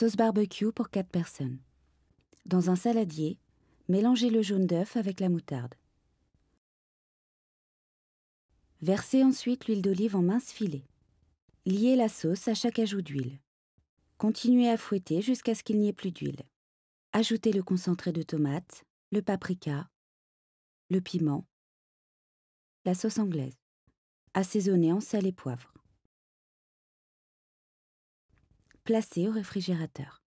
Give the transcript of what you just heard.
Sauce barbecue pour 4 personnes. Dans un saladier, mélangez le jaune d'œuf avec la moutarde. Versez ensuite l'huile d'olive en minces filets. Liez la sauce à chaque ajout d'huile. Continuez à fouetter jusqu'à ce qu'il n'y ait plus d'huile. Ajoutez le concentré de tomate, le paprika, le piment, la sauce anglaise. Assaisonnez en sel et poivre. Placé au réfrigérateur.